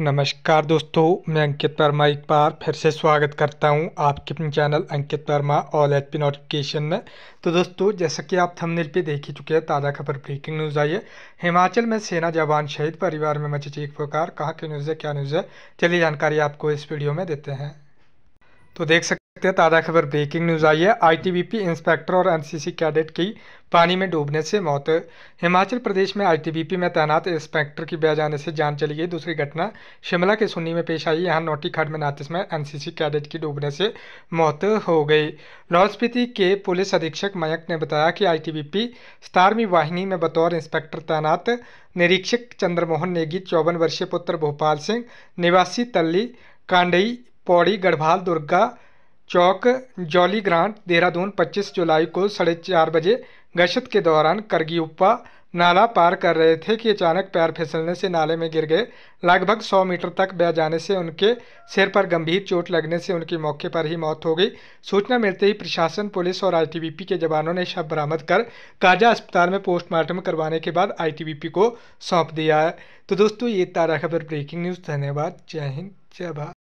नमस्कार दोस्तों मैं अंकित वर्मा एक बार फिर से स्वागत करता हूं आपके अपने channel Ankit Verma all H P notification में तो दोस्तों जैसा कि आप थंबनेल पे देख ही चुके हैं ताज़ा खबर ब्रेकिंग न्यूज़ आई है हिमाचल में सेना जवान शहीद परिवार में मची एक प्रकार कहाँ की न्यूज़ है क्या न्यूज़ है चलिए जानकारी आपको इस वीडियो में देते हैं तो देख सकते देखते ताज़ा खबर ब्रेकिंग न्यूज़ आई है आईटीबीपी इंस्पेक्टर और एनसीसी कैडेट की पानी में डूबने से मौत हिमाचल प्रदेश में आईटीबीपी में तैनात इंस्पेक्टर की बह जाने से जान चली गई दूसरी घटना शिमला के सुन्नी में पेश आई यहां नोटी खड में नातिस में एनसीसी कैडेट की डूबने से मौत हो गई लाहौल स्पीति के पुलिस अधीक्षक मयंक ने बताया कि आईटीबीपी स्टारमी वाहिनी में बतौर इंस्पेक्टर तैनात निरीक्षक चंद्रमोहन नेगी चौवन वर्षीय पुत्र भोपाल सिंह निवासी तल्ली कांडई पौड़ी गढ़वाल दुर्गा चौक जॉली ग्रांट देहरादून 25 जुलाई को साढ़े चार बजे गश्त के दौरान करगियुप्पा नाला पार कर रहे थे कि अचानक पैर फिसलने से नाले में गिर गए लगभग 100 मीटर तक बह जाने से उनके सिर पर गंभीर चोट लगने से उनकी मौके पर ही मौत हो गई सूचना मिलते ही प्रशासन पुलिस और आईटीबीपी के जवानों ने शव बरामद कर काजा अस्पताल में पोस्टमार्टम करवाने के बाद आईटीबीपी को सौंप दिया है तो दोस्तों ये तारा खबर ब्रेकिंग न्यूज़ धन्यवाद जय हिंद जय भारत